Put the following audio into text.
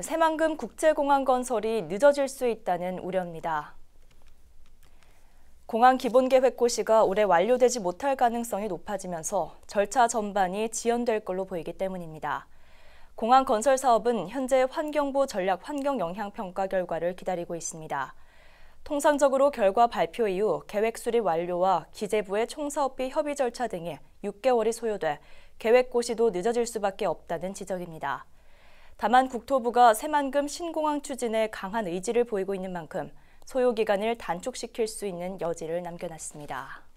새만금 국제공항 건설이 늦어질 수 있다는 우려입니다. 공항 기본계획 고시가 올해 완료되지 못할 가능성이 높아지면서 절차 전반이 지연될 걸로 보이기 때문입니다. 공항 건설 사업은 현재 환경부 전략 환경 영향 평가 결과를 기다리고 있습니다. 통상적으로 결과 발표 이후 계획 수립 완료와 기재부의 총사업비 협의 절차 등에 6개월이 소요돼 계획 고시도 늦어질 수밖에 없다는 지적입니다. 다만 국토부가 새만금 신공항 추진에 강한 의지를 보이고 있는 만큼 소요 기간을 단축시킬 수 있는 여지를 남겨놨습니다.